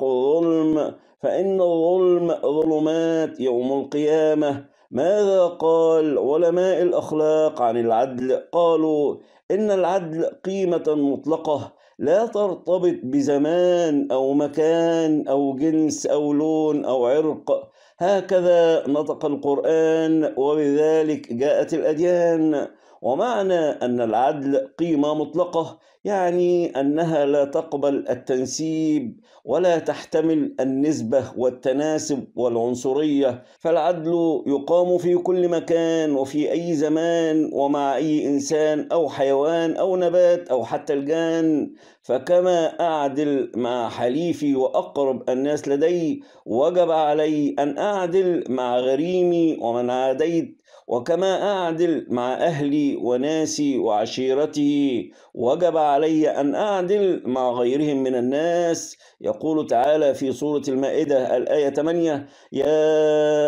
يطلق الظلم فإن الظلم ظلمات يوم القيامة ماذا قال علماء الأخلاق عن العدل قالوا إن العدل قيمة مطلقة لا ترتبط بزمان أو مكان أو جنس أو لون أو عرق هكذا نطق القرآن وبذلك جاءت الأديان ومعنى أن العدل قيمة مطلقة يعني أنها لا تقبل التنسيب ولا تحتمل النسبة والتناسب والعنصرية فالعدل يقام في كل مكان وفي أي زمان ومع أي إنسان أو حيوان أو نبات أو حتى الجان فكما أعدل مع حليفي وأقرب الناس لدي وجب علي أن أعدل مع غريمي ومن عاديت وكما أعدل مع أهلي وناسي وعشيرتي وجب علي أن أعدل مع غيرهم من الناس يقول تعالى في سورة المائدة الآية 8 يا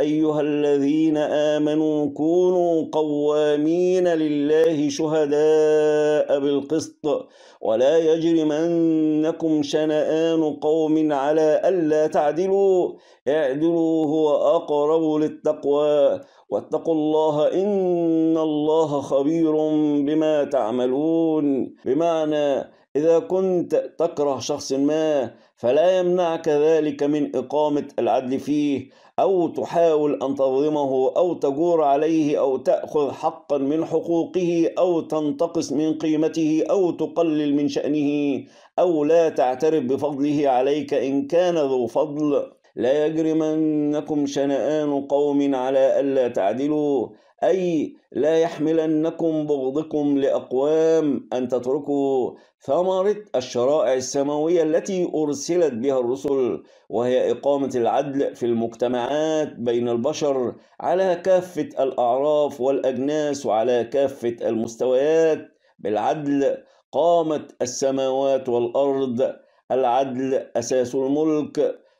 أيها الذين آمنوا كونوا قوامين لله شهداء بالقسط ولا يجرمنكم شنآن قوم على ألا تعدلوا اعدلوا هو أقرب للتقوى واتقوا الله إن الله خبير بما تعملون بمعنى إذا كنت تكره شخص ما فلا يمنعك ذلك من إقامة العدل فيه أو تحاول أن تظلمه أو تجور عليه أو تأخذ حقا من حقوقه أو تنتقص من قيمته أو تقلل من شأنه أو لا تعترف بفضله عليك إن كان ذو فضل لا يجرمنكم شنآن قوم على ألا تعدلوا أي لا يحملنكم بغضكم لأقوام أن تتركوا ثمرة الشرائع السماوية التي أرسلت بها الرسل وهي إقامة العدل في المجتمعات بين البشر على كافة الأعراف والأجناس وعلى كافة المستويات بالعدل قامت السماوات والأرض العدل أساس الملك